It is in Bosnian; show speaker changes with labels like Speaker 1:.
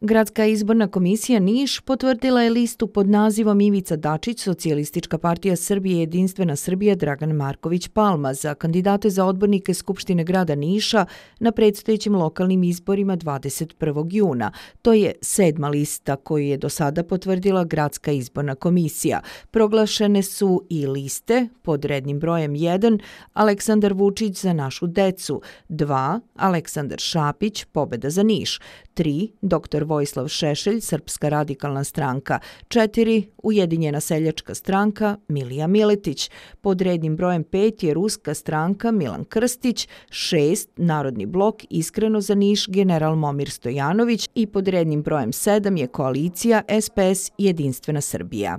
Speaker 1: Gradska izborna komisija Niš potvrdila je listu pod nazivom Ivica Dačić, Socijalistička partija Srbije i Jedinstvena Srbije Dragan Marković Palma za kandidate za odbornike Skupštine grada Niša na predstojećim lokalnim izborima 21. juna. To je sedma lista koju je do sada potvrdila Gradska izborna komisija. Proglašene su i liste pod rednim brojem 1 Aleksandar Vučić za našu decu, 2 Aleksandar Šapić, pobeda za Niš, 3 dr. Vojislav Šešelj, Srpska radikalna stranka, četiri, Ujedinjena seljačka stranka, Milija Miletić, pod rednim brojem pet je Ruska stranka, Milan Krstić, šest, Narodni blok, iskreno za Niš, general Momir Stojanović i pod rednim brojem sedam je koalicija SPS Jedinstvena Srbija.